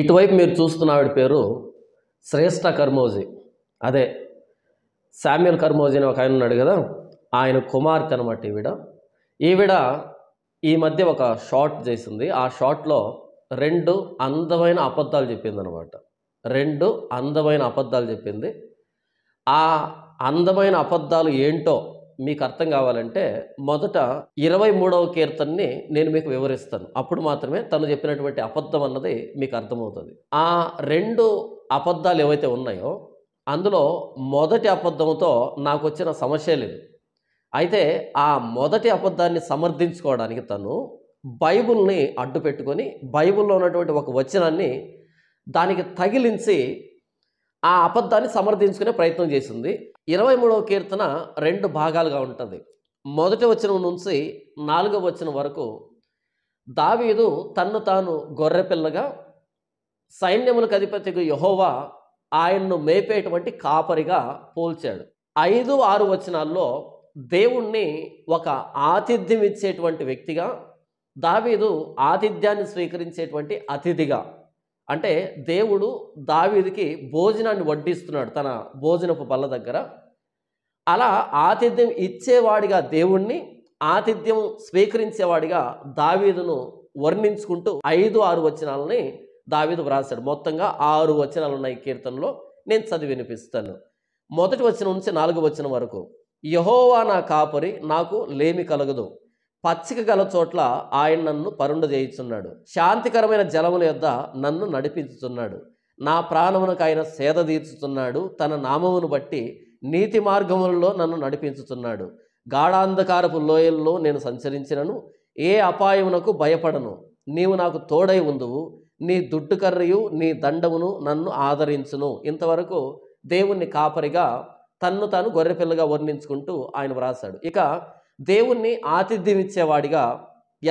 ఇటువైపు మీరు చూస్తున్న ఆవిడ పేరు శ్రేష్ఠ కర్మోజీ అదే శామ్యుల్ కర్మోజీ అని ఒక ఆయన ఉన్నాడు కదా ఆయన కుమార్తె అనమాట ఈవిడ ఈవిడ ఈ మధ్య ఒక షార్ట్ చేసింది ఆ షార్ట్లో రెండు అందమైన అబద్ధాలు చెప్పింది అనమాట రెండు అందమైన అబద్ధాలు చెప్పింది ఆ అందమైన అబద్ధాలు ఏంటో మీకు అర్థం కావాలంటే మొదట ఇరవై మూడవ కీర్తనని నేను మీకు వివరిస్తాను అప్పుడు మాత్రమే తను చెప్పినటువంటి అబద్ధం అన్నది మీకు అర్థమవుతుంది ఆ రెండు అబద్ధాలు ఏవైతే ఉన్నాయో అందులో మొదటి అబద్ధంతో నాకు వచ్చిన సమస్య లేదు అయితే ఆ మొదటి అబద్ధాన్ని సమర్థించుకోవడానికి తను బైబుల్ని అడ్డు పెట్టుకొని బైబుల్లో ఉన్నటువంటి ఒక వచనాన్ని దానికి తగిలించి ఆ అబద్ధాన్ని సమర్థించుకునే ప్రయత్నం చేసింది ఇరవై మూడవ కీర్తన రెండు భాగాలుగా ఉంటుంది మొదటి వచనం నుంచి నాలుగవ వచనం వరకు దావీదు తన్ను తాను గొర్రెపిల్లగా సైన్యములకు అధిపతికి యహోవా ఆయన్ను మేపేటువంటి కాపరిగా పోల్చాడు ఐదు ఆరు వచనాల్లో దేవుణ్ణి ఒక ఆతిథ్యం ఇచ్చేటువంటి వ్యక్తిగా దావీదు ఆతిథ్యాన్ని స్వీకరించేటువంటి అతిథిగా అంటే దేవుడు దావీదికి భోజనాన్ని వడ్డిస్తున్నాడు తన భోజనపు బల్ల దగ్గర అలా ఆతిథ్యం ఇచ్చేవాడిగా దేవుణ్ణి ఆతిథ్యం స్వీకరించేవాడిగా దావీదును వర్ణించుకుంటూ ఐదు ఆరు వచనాలని దావీదు వ్రాశాడు మొత్తంగా ఆరు వచనాలు ఉన్నాయి కీర్తనలో నేను చదివి వినిపిస్తాను మొదటి వచనం నుంచి నాలుగు వచనం వరకు యహోవా నా కాపరి నాకు లేమి కలగదు పచ్చిక గల చోట్ల ఆయన నన్ను పరుండు చేయుచున్నాడు శాంతికరమైన జలముల యొద్ద నన్ను నడిపించుతున్నాడు నా ప్రాణమునకు ఆయన సేద తీర్చుతున్నాడు తన నామమును బట్టి నీతి మార్గములలో నన్ను నడిపించుతున్నాడు గాఢాంధకారపు లోయల్లో నేను సంచరించినను ఏ అపాయమునకు భయపడను నీవు నాకు తోడై ఉందువు నీ దుడ్డు కర్రయు నీ దండమును నన్ను ఆదరించును ఇంతవరకు దేవుణ్ణి కాపరిగా తన్ను తాను గొర్రెపిల్లగా వర్ణించుకుంటూ ఆయన వ్రాశాడు ఇక దేవుణ్ణి ఆతిథ్యమిచ్చేవాడిగా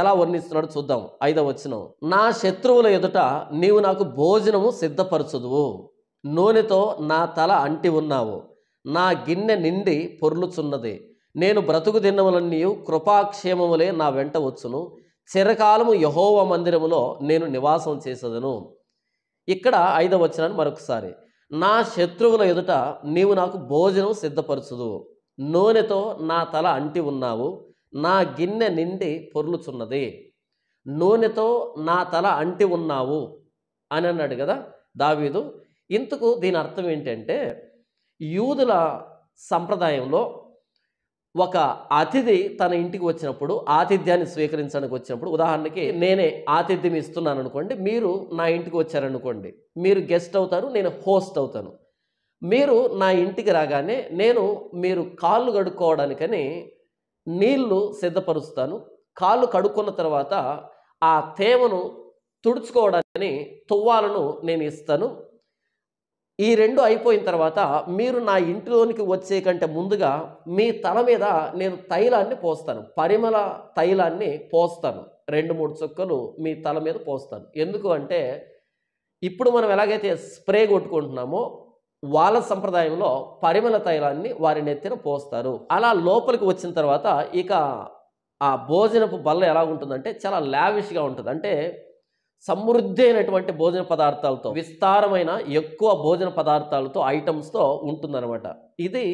ఎలా వర్ణిస్తున్నాడు చూద్దాం ఐదవ వచ్చిన నా శత్రువుల ఎదుట నీవు నాకు భోజనము సిద్ధపరచుదువు నూనెతో నా తల అంటి ఉన్నావు నా గిన్నె నిండి పొర్లుచున్నది నేను బ్రతుకు దినములన్నీ కృపాక్షేమములే నా వెంట వచ్చును చిరకాలము యహోవ మందిరములో నేను నివాసం చేసదును ఇక్కడ ఐదవ వచ్చినాన్ని మరొకసారి నా శత్రువుల ఎదుట నీవు నాకు భోజనం సిద్ధపరచుదు నూనెతో నా తల అంటి ఉన్నావు నా గిన్నె నిండి పొర్లుచున్నది నూనెతో నా తల అంటి ఉన్నావు అని అన్నాడు కదా దావీదు ఇంతకు దీని అర్థం ఏంటంటే యూదుల సంప్రదాయంలో ఒక అతిథి తన ఇంటికి వచ్చినప్పుడు ఆతిథ్యాన్ని స్వీకరించడానికి వచ్చినప్పుడు ఉదాహరణకి నేనే ఆతిథ్యం ఇస్తున్నాను అనుకోండి మీరు నా ఇంటికి వచ్చారనుకోండి మీరు గెస్ట్ అవుతారు నేను హోస్ట్ అవుతాను మీరు నా ఇంటికి రాగానే నేను మీరు కాళ్ళు కడుక్కోవడానికని నీళ్లు సిద్ధపరుస్తాను కాళ్ళు కడుక్కున్న తర్వాత ఆ తేమను తుడుచుకోవడానికని తువ్వాలను నేను ఇస్తాను ఈ రెండు అయిపోయిన తర్వాత మీరు నా ఇంటిలోనికి వచ్చే కంటే ముందుగా మీ తల మీద నేను తైలాన్ని పోస్తాను పరిమళ తైలాన్ని పోస్తాను రెండు మూడు చుక్కలు మీ తల మీద పోస్తాను ఎందుకు అంటే ఇప్పుడు మనం ఎలాగైతే స్ప్రే కొట్టుకుంటున్నామో వాళ్ళ సంప్రదాయంలో పరిమళ తైలాన్ని వారి నెత్తిన పోస్తారు అలా లోపలికి వచ్చిన తర్వాత ఇక ఆ భోజనపు బల్ల ఎలా ఉంటుందంటే చాలా లావిష్గా ఉంటుంది అంటే సమృద్ధి అయినటువంటి భోజన పదార్థాలతో విస్తారమైన ఎక్కువ భోజన పదార్థాలతో ఐటమ్స్తో ఉంటుందన్నమాట ఇది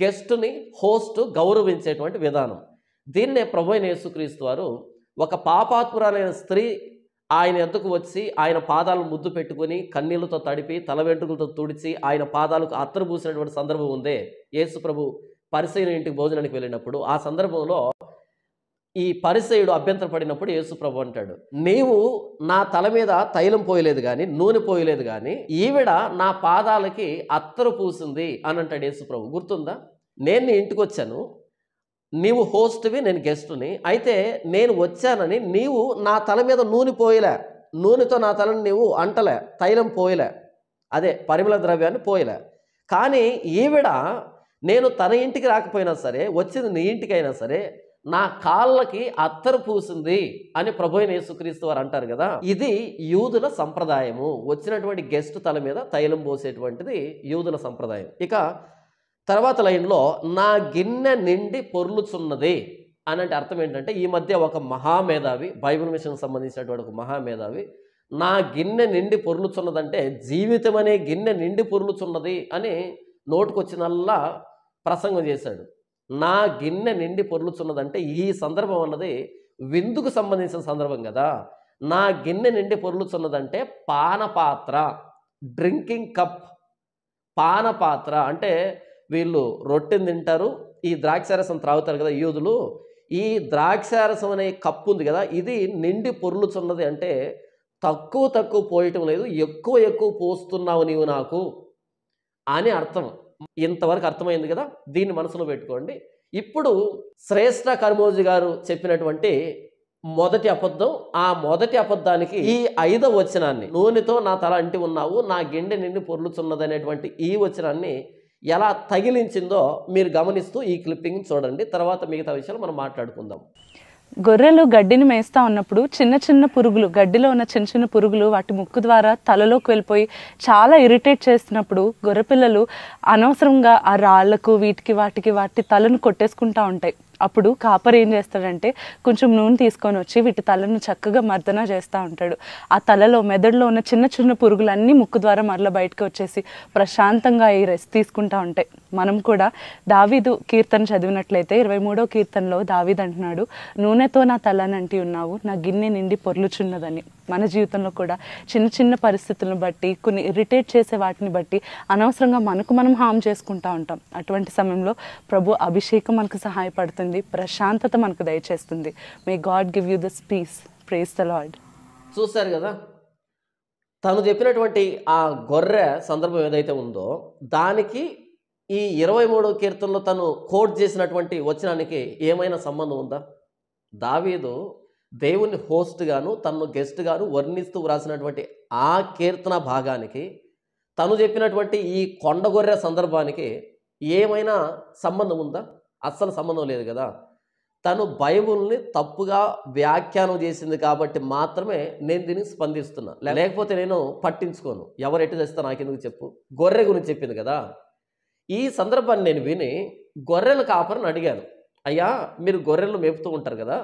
గెస్ట్ని హోస్ట్ గౌరవించేటువంటి విధానం దీన్నే ప్రభు యేసుక్రీస్తు వారు ఒక పాపాత్మురాలైన స్త్రీ ఆయన ఎద్దకు వచ్చి ఆయన పాదాలు ముద్దు పెట్టుకుని కన్నీళ్లతో తడిపి తల వెంట్రుకలతో తుడిచి ఆయన పాదాలకు అత్తరు పూసినటువంటి సందర్భం ఉందే యేసు ప్రభు పరిసైన ఇంటికి భోజనానికి వెళ్ళినప్పుడు ఆ సందర్భంలో ఈ పరిసయుడు అభ్యంతరపడినప్పుడు యేసుప్రభు అంటాడు నీవు నా తల మీద తైలం పోయలేదు కానీ నూనె పోయలేదు కానీ ఈవిడ నా పాదాలకి అత్తరు పూసింది అని అంటాడు యేసుప్రభు గుర్తుందా నేను నీ ఇంటికి వచ్చాను నీవు హోస్ట్వి నేను గెస్ట్ని అయితే నేను వచ్చానని నీవు నా తల మీద నూనె పోయలే నూనెతో నా తలని నీవు అంటలే తైలం పోయలే అదే పరిమళ ద్రవ్యాన్ని పోయలే కానీ ఈవిడ నేను తన ఇంటికి రాకపోయినా సరే వచ్చింది నీ ఇంటికైనా సరే నా కాళ్ళకి అత్తరు పూసింది అని ప్రభు యేసుక్రీస్తు వారు అంటారు కదా ఇది యూదుల సంప్రదాయము వచ్చినటువంటి గెస్ట్ తల మీద తైలం పోసేటువంటిది యూదుల సంప్రదాయం ఇక తర్వాత లైన్లో నా గిన్నె నిండి పొర్లుచున్నది అని అర్థం ఏంటంటే ఈ మధ్య ఒక మహామేధావి బైబిల్ మిషన్కి సంబంధించినటువంటి ఒక మహామేధావి నా గిన్నె నిండి పొర్లుచున్నదంటే జీవితం అనే గిన్నె నిండి పొర్లుచున్నది అని నోటుకొచ్చినల్లా ప్రసంగం చేశాడు నా గిన్నె నిండి పొర్లుచున్నదంటే ఈ సందర్భం అన్నది విందుకు సంబంధించిన సందర్భం కదా నా గిన్నె నిండి పొర్లుచున్నదంటే పానపాత్ర డ్రింకింగ్ కప్ పానపాత్ర అంటే వీళ్ళు రొట్టెని తింటారు ఈ ద్రాక్షారసం త్రాగుతారు కదా యూదులు ఈ ద్రాక్షారసం అనే కప్పు ఉంది కదా ఇది నిండి పొర్లుచున్నది అంటే తక్కువ తక్కువ పోయటం లేదు ఎక్కువ ఎక్కువ పోస్తున్నావు నీవు నాకు అని అర్థం ఇంతవరకు అర్థమైంది కదా దీన్ని మనసులో పెట్టుకోండి ఇప్పుడు శ్రేష్ఠ కర్మోజీ గారు చెప్పినటువంటి మొదటి అబద్ధం ఆ మొదటి అబద్ధానికి ఈ ఐదవ వచనాన్ని నూనెతో నా తల అంటి ఉన్నావు నా గిండె నిండి అనేటువంటి ఈ వచనాన్ని ఎలా తగిలించిందో మీరు గమనిస్తూ ఈ క్లిప్పింగ్ చూడండి తర్వాత మిగతా విషయాలు మనం మాట్లాడుకుందాం గొర్రెలు గడ్డిని మేస్తా ఉన్నప్పుడు చిన్న చిన్న పురుగులు గడ్డిలో ఉన్న చిన్న చిన్న పురుగులు వాటి ముక్కు ద్వారా తలలోకి వెళ్ళిపోయి చాలా ఇరిటేట్ చేస్తున్నప్పుడు గొర్రెపిల్లలు అనవసరంగా ఆ రాళ్లకు వీటికి వాటికి వాటి తలను కొట్టేసుకుంటూ ఉంటాయి అప్పుడు కాపర్ ఏం చేస్తాడంటే కొంచెం నూనె తీసుకొని వచ్చి వీటి తలను చక్కగా మర్దన చేస్తూ ఉంటాడు ఆ తలలో మెదడులో ఉన్న చిన్న చిన్న పురుగులన్నీ ముక్కు ద్వారా మరల బయటకు వచ్చేసి ప్రశాంతంగా ఈ రెస్ట్ తీసుకుంటూ ఉంటాయి మనం కూడా దావీదు కీర్తన చదివినట్లయితే ఇరవై మూడో కీర్తనలో దావీద్ అంటున్నాడు నూనెతో నా తలనంటి ఉన్నావు నా గిన్నె నిండి పొర్లుచున్నదని మన జీవితంలో కూడా చిన్న చిన్న పరిస్థితులను బట్టి కొన్ని ఇరిటేట్ చేసే వాటిని బట్టి అనవసరంగా మనకు మనం హామ్ చేసుకుంటూ ఉంటాం అటువంటి సమయంలో ప్రభు అభిషేకం మనకు సహాయపడుతుంది ఇస్తుంది ప్రశాంతత మనకు దయచేస్తుంది may God give you this peace praise the Lord చూశారు కదా తను చెప్పినటువంటి ఆ గొర్రె సందర్భం ఏదైతే ఉందో దానికి ఈ ఇరవై మూడో కీర్తనలో తను కోట్ చేసినటువంటి వచనానికి ఏమైనా సంబంధం ఉందా దావీదు దేవుని హోస్ట్గాను తనను గెస్ట్గాను వర్ణిస్తూ వ్రాసినటువంటి ఆ కీర్తన భాగానికి తను చెప్పినటువంటి ఈ కొండ గొర్రె సందర్భానికి ఏమైనా సంబంధం ఉందా అస్సలు సంబంధం లేదు కదా తను బైబుల్ని తప్పుగా వ్యాఖ్యానం చేసింది కాబట్టి మాత్రమే నేను దీనికి స్పందిస్తున్నా లేకపోతే నేను పట్టించుకోను ఎవరు ఎటు చేస్తా నాకెందుకు చెప్పు గొర్రె గురించి చెప్పింది కదా ఈ సందర్భాన్ని నేను విని గొర్రెలు కాపరని అడిగాను అయ్యా మీరు గొర్రెలు మేపుతూ ఉంటారు కదా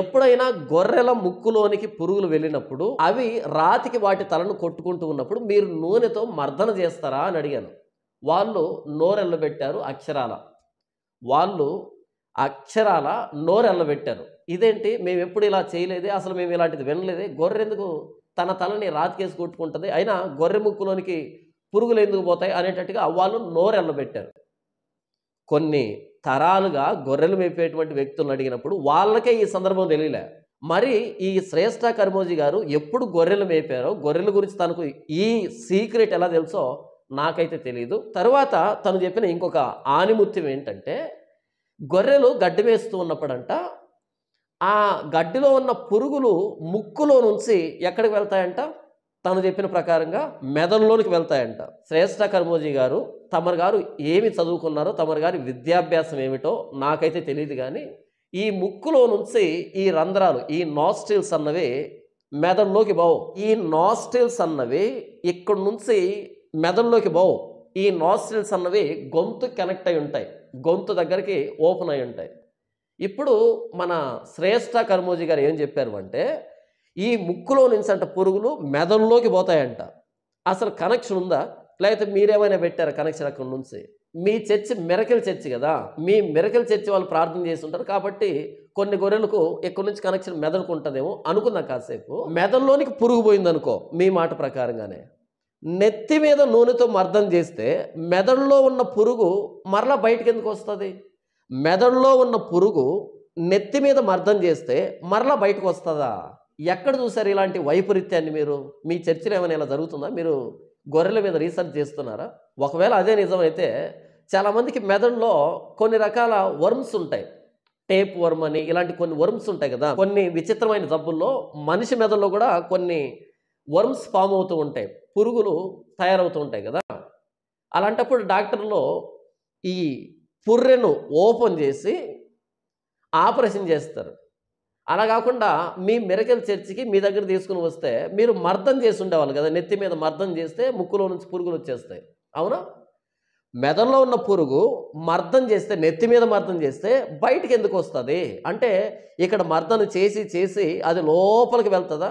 ఎప్పుడైనా గొర్రెల ముక్కులోనికి పురుగులు వెళ్ళినప్పుడు అవి రాతికి వాటి తలను కొట్టుకుంటూ ఉన్నప్పుడు మీరు నూనెతో మర్దన చేస్తారా అని అడిగాను వాళ్ళు నోరెళ్ళబెట్టారు అక్షరాల వాళ్ళు అక్షరాల నోరెల్లబెట్టారు ఇదేంటి మేము ఎప్పుడు ఇలా చేయలేదు అసలు మేము ఇలాంటిది గొర్రె గొర్రెందుకు తన తలని రాతికేసి కొట్టుకుంటుంది అయినా గొర్రె ముక్కులోనికి పురుగులు ఎందుకు పోతాయి అనేటట్టుగా వాళ్ళు నోరెల్లబెట్టారు కొన్ని తరాలుగా గొర్రెలు మేపేటువంటి వ్యక్తులను అడిగినప్పుడు వాళ్ళకే ఈ సందర్భం తెలియలే మరి ఈ శ్రేష్ఠ కర్మోజీ గారు ఎప్పుడు గొర్రెలు మేపారో గొర్రెల గురించి తనకు ఈ సీక్రెట్ ఎలా తెలుసో నాకైతే తెలియదు తర్వాత తను చెప్పిన ఇంకొక ఆనిముత్యం ఏంటంటే గొర్రెలు గడ్డి వేస్తూ ఉన్నప్పుడంట ఆ గడ్డిలో ఉన్న పురుగులు ముక్కులో నుంచి ఎక్కడికి వెళ్తాయంట తను చెప్పిన ప్రకారంగా మెదడులోనికి వెళ్తాయంట శ్రేష్ఠ కర్మోజీ గారు తమరు గారు ఏమి చదువుకున్నారో తమరు గారి విద్యాభ్యాసం ఏమిటో నాకైతే తెలియదు కానీ ఈ ముక్కులో నుంచి ఈ రంధ్రాలు ఈ నాస్టిల్స్ అన్నవి మెదడులోకి బావు ఈ నాస్టిల్స్ అన్నవి ఇక్కడి నుంచి మెదడులోకి పోవు ఈ నాస్ట్రిల్స్ అన్నవి గొంతు కనెక్ట్ అయి ఉంటాయి గొంతు దగ్గరికి ఓపెన్ అయి ఉంటాయి ఇప్పుడు మన శ్రేష్ఠ కర్మోజీ గారు ఏం చెప్పారు అంటే ఈ ముక్కులో నుంచి అంట పురుగులు మెదడులోకి పోతాయంట అసలు కనెక్షన్ ఉందా లేకపోతే మీరేమైనా పెట్టారా కనెక్షన్ అక్కడ నుంచి మీ చర్చి మిరకల్ చర్చి కదా మీ మిరకల్ చర్చి వాళ్ళు ప్రార్థన చేసి ఉంటారు కాబట్టి కొన్ని గొర్రెలకు ఎక్కడి నుంచి కనెక్షన్ మెదడుకు ఉంటుందేమో కాసేపు మెదడులోనికి పురుగు పోయిందనుకో మీ మాట ప్రకారంగానే నెత్తి మీద నూనెతో మర్దం చేస్తే మెదడులో ఉన్న పురుగు మరలా బయటకు ఎందుకు వస్తుంది మెదడులో ఉన్న పురుగు నెత్తి మీద మర్దం చేస్తే మరలా బయటకు వస్తుందా ఎక్కడ చూసారు ఇలాంటి వైపరీత్యాన్ని మీరు మీ చర్చలు ఏమైనా ఇలా జరుగుతుందా మీరు గొర్రెల మీద రీసెర్చ్ చేస్తున్నారా ఒకవేళ అదే నిజమైతే చాలామందికి మెదడులో కొన్ని రకాల వర్మ్స్ ఉంటాయి టేప్ వర్మ్ అని ఇలాంటి కొన్ని వర్మ్స్ ఉంటాయి కదా కొన్ని విచిత్రమైన జబ్బుల్లో మనిషి మెదడులో కూడా కొన్ని వర్మ్స్ ఫామ్ అవుతూ ఉంటాయి పురుగులు తయారవుతూ ఉంటాయి కదా అలాంటప్పుడు డాక్టర్లు ఈ పుర్రెను ఓపెన్ చేసి ఆపరేషన్ చేస్తారు అలా కాకుండా మీ మెరకల్ చర్చికి మీ దగ్గర తీసుకుని వస్తే మీరు మర్దం చేసి ఉండేవాళ్ళు కదా నెత్తి మీద మర్దం చేస్తే ముక్కులో నుంచి పురుగులు వచ్చేస్తాయి అవునా మెదడులో ఉన్న పురుగు మర్దం చేస్తే నెత్తి మీద మర్దం చేస్తే బయటికి ఎందుకు వస్తుంది అంటే ఇక్కడ మర్దను చేసి చేసి అది లోపలికి వెళ్తుందా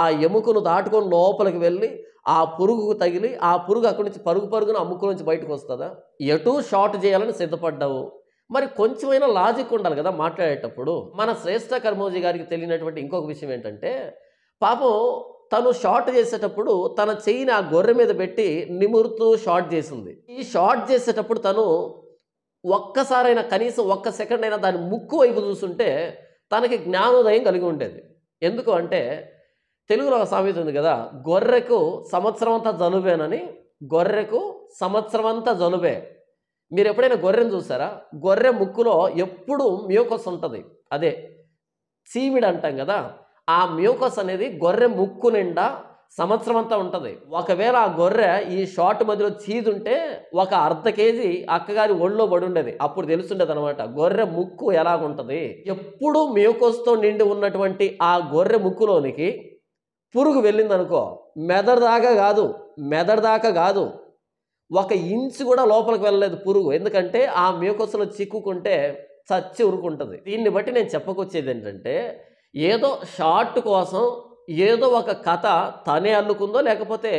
ఆ ఎముకను దాటుకొని లోపలికి వెళ్ళి ఆ పురుగుకు తగిలి ఆ పురుగు అక్కడి నుంచి పరుగు పరుగును అమ్ముకు నుంచి బయటకు వస్తుందా ఎటు షార్ట్ చేయాలని సిద్ధపడ్డావు మరి కొంచెమైనా లాజిక్ ఉండాలి కదా మాట్లాడేటప్పుడు మన శ్రేష్ఠ కర్మోజీ గారికి తెలియనటువంటి ఇంకొక విషయం ఏంటంటే పాపం తను షార్ట్ చేసేటప్పుడు తన చెయ్యిని ఆ గొర్రె మీద పెట్టి నిమురుతూ షార్ట్ చేసింది ఈ షార్ట్ చేసేటప్పుడు తను ఒక్కసారైనా కనీసం ఒక్క సెకండ్ అయినా దాని ముక్కు వైపు చూస్తుంటే తనకి జ్ఞానోదయం కలిగి ఉండేది ఎందుకు అంటే తెలుగులో ఒక సామెత ఉంది కదా గొర్రెకు సంవత్సరం అంతా జలుబేనని గొర్రెకు సంవత్సరం అంతా జలుబే మీరు ఎప్పుడైనా గొర్రెను చూసారా గొర్రె ముక్కులో ఎప్పుడు మ్యూకస్ ఉంటుంది అదే చీమిడి అంటాం కదా ఆ మ్యూకస్ అనేది గొర్రె ముక్కు నిండా సంవత్సరం అంతా ఉంటుంది ఒకవేళ ఆ గొర్రె ఈ షార్ట్ మధ్యలో చీజ్ ఉంటే ఒక అర్ధ కేజీ అక్కగారి ఒళ్ళో పడి ఉండేది అప్పుడు తెలుసుండేది అనమాట గొర్రె ముక్కు ఎలాగుంటుంది ఎప్పుడు మ్యూకస్తో నిండి ఉన్నటువంటి ఆ గొర్రె ముక్కులోనికి పురుగు వెళ్ళిందనుకో మెదడు దాకా కాదు మెదడు దాకా కాదు ఒక ఇంచు కూడా లోపలికి వెళ్ళలేదు పురుగు ఎందుకంటే ఆ మ్యూకస్లో చిక్కుకుంటే చచ్చి ఉరుకుంటుంది దీన్ని బట్టి నేను చెప్పకొచ్చేది ఏంటంటే ఏదో షార్ట్ కోసం ఏదో ఒక కథ తనే అల్లుకుందో లేకపోతే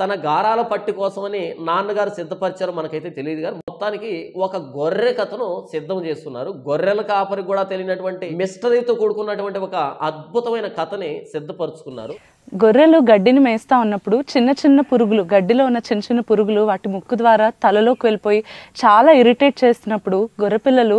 తన గారాల పట్టి కోసమని నాన్నగారు సిద్ధపరిచారో మనకైతే తెలియదు కానీ మొత్తానికి ఒక గొర్రె కథను సిద్ధం చేస్తున్నారు గొర్రెల కాపరికి కూడా తెలియనటువంటి మిస్టరీతో కూడుకున్నటువంటి ఒక అద్భుతమైన కథని సిద్ధపరుచుకున్నారు గొర్రెలు గడ్డిని మేస్తా ఉన్నప్పుడు చిన్న చిన్న పురుగులు గడ్డిలో ఉన్న చిన్న చిన్న పురుగులు వాటి ముక్కు ద్వారా తలలోకి వెళ్ళిపోయి చాలా ఇరిటేట్ చేస్తున్నప్పుడు గొర్రెపిల్లలు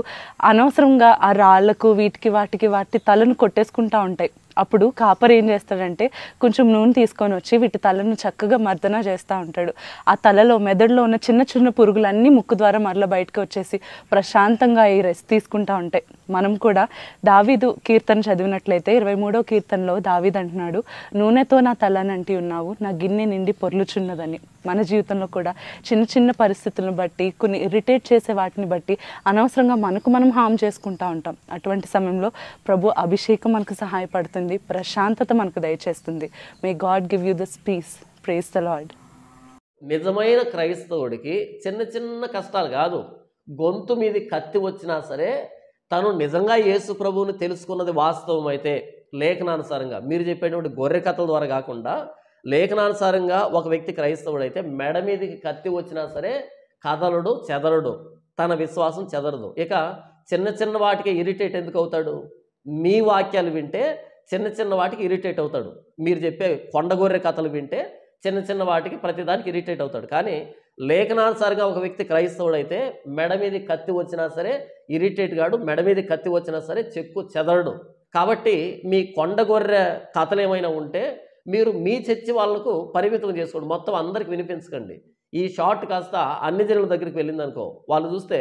అనవసరంగా ఆ రాళ్లకు వీటికి వాటికి వాటి తలను కొట్టేసుకుంటా ఉంటాయి అప్పుడు కాపర్ ఏం చేస్తాడంటే కొంచెం నూనె తీసుకొని వచ్చి వీటి తలను చక్కగా మర్దన చేస్తూ ఉంటాడు ఆ తలలో మెదడులో ఉన్న చిన్న చిన్న పురుగులన్నీ ముక్కు ద్వారా మరల బయటకు వచ్చేసి ప్రశాంతంగా ఈ రెస్ట్ తీసుకుంటూ ఉంటాయి మనం కూడా దావీదు కీర్తన చదివినట్లయితే ఇరవై మూడో కీర్తనలో దావీదు అంటున్నాడు నూనె నూనెతో నా తలనంటి ఉన్నావు నా గిన్నె నిండి పొర్లుచున్నదని మన జీవితంలో కూడా చిన్న చిన్న పరిస్థితులను బట్టి కొన్ని ఇరిటేట్ చేసే వాటిని బట్టి అనవసరంగా మనకు మనం హామ్ చేసుకుంటా ఉంటాం అటువంటి సమయంలో ప్రభు అభిషేకం మనకు సహాయపడుతుంది ప్రశాంతత మనకు దయచేస్తుంది may God give you this peace praise the Lord నిజమైన క్రైస్తవుడికి చిన్న చిన్న కష్టాలు కాదు గొంతు మీద కత్తి వచ్చినా సరే తను నిజంగా యేసు ప్రభువుని తెలుసుకున్నది వాస్తవం అయితే లేఖనానుసారంగా మీరు చెప్పేటువంటి గొర్రె కథల ద్వారా కాకుండా లేఖనానుసారంగా ఒక వ్యక్తి క్రైస్తవుడు అయితే మెడ మీదకి కత్తి వచ్చినా సరే కదలడు చెదరడు తన విశ్వాసం చెదరదు ఇక చిన్న చిన్న వాటికి ఇరిటేట్ ఎందుకు అవుతాడు మీ వాక్యాలు వింటే చిన్న చిన్న వాటికి ఇరిటేట్ అవుతాడు మీరు చెప్పే కొండగొర్రె కథలు వింటే చిన్న చిన్న వాటికి ప్రతిదానికి ఇరిటేట్ అవుతాడు కానీ లేఖనానుసారంగా ఒక వ్యక్తి క్రైస్తవుడైతే మెడ మీద కత్తి వచ్చినా సరే ఇరిటేట్ కాడు మెడ మీద కత్తి వచ్చినా సరే చెక్కు చెదరడు కాబట్టి మీ కొండ గొర్రె కథలు ఏమైనా ఉంటే మీరు మీ చర్చి వాళ్ళకు పరిమితం చేసుకోండి మొత్తం అందరికి వినిపించకండి ఈ షార్ట్ కాస్త అన్ని జనుల దగ్గరికి వెళ్ళిందనుకో వాళ్ళు చూస్తే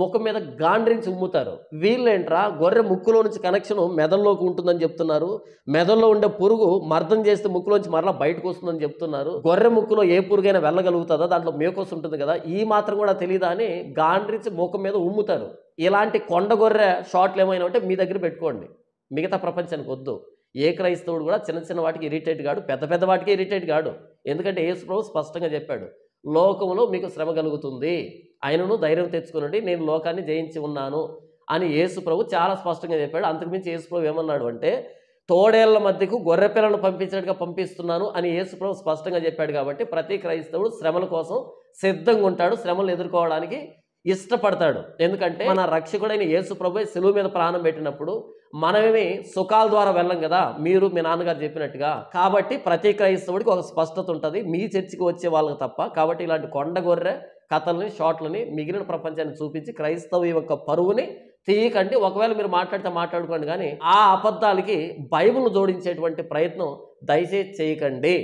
ముఖం మీద గాండ్రించి ఉమ్ముతారు వీళ్ళేంట్రా గొర్రె ముక్కులో నుంచి కనెక్షన్ మెదల్లోకి ఉంటుందని చెప్తున్నారు మెదల్లో ఉండే పురుగు మర్దం చేస్తే ముక్కులోంచి మరలా బయటకు వస్తుందని చెప్తున్నారు గొర్రె ముక్కులో ఏ పురుగైనా వెళ్ళగలుగుతుందా దాంట్లో మేకోస్ ఉంటుంది కదా ఈ మాత్రం కూడా తెలియదా అని గాండ్రించి ముఖం మీద ఉమ్ముతారు ఇలాంటి కొండ గొర్రె షాట్లు ఏమైనా ఉంటే మీ దగ్గర పెట్టుకోండి మిగతా ప్రపంచానికి వద్దు ఏ క్రైస్తవుడు కూడా చిన్న చిన్న వాటికి ఇరిటేట్ కాడు పెద్ద పెద్ద వాటికి ఇరిటేట్ కాడు ఎందుకంటే యేసు ప్రభు స్పష్టంగా చెప్పాడు లోకములో మీకు శ్రమ కలుగుతుంది ఆయనను ధైర్యం తెచ్చుకునండి నేను లోకాన్ని జయించి ఉన్నాను అని యేసు ప్రభు చాలా స్పష్టంగా చెప్పాడు అంతకుమించి యేసు ప్రభు ఏమన్నాడు అంటే తోడేళ్ల మధ్యకు గొర్రె పిల్లలను పంపించినట్టుగా పంపిస్తున్నాను అని యేసు ప్రభు స్పష్టంగా చెప్పాడు కాబట్టి ప్రతి క్రైస్తవుడు శ్రమల కోసం సిద్ధంగా ఉంటాడు శ్రమలు ఎదుర్కోవడానికి ఇష్టపడతాడు ఎందుకంటే మన రక్షకుడైన యేసు ప్రభు సెలువు మీద ప్రాణం పెట్టినప్పుడు మనమేమి సుఖాల ద్వారా వెళ్ళం కదా మీరు మీ నాన్నగారు చెప్పినట్టుగా కాబట్టి ప్రతి క్రైస్తవుడికి ఒక స్పష్టత ఉంటుంది మీ చర్చికి వచ్చే వాళ్ళకి తప్ప కాబట్టి ఇలాంటి కొండ గొర్రె కథల్ని షాట్లని మిగిలిన ప్రపంచాన్ని చూపించి క్రైస్తవ యొక్క పరువుని తీయకండి ఒకవేళ మీరు మాట్లాడితే మాట్లాడుకోండి కానీ ఆ అబద్ధాలకి బైబుల్ను జోడించేటువంటి ప్రయత్నం దయచేసి చేయకండి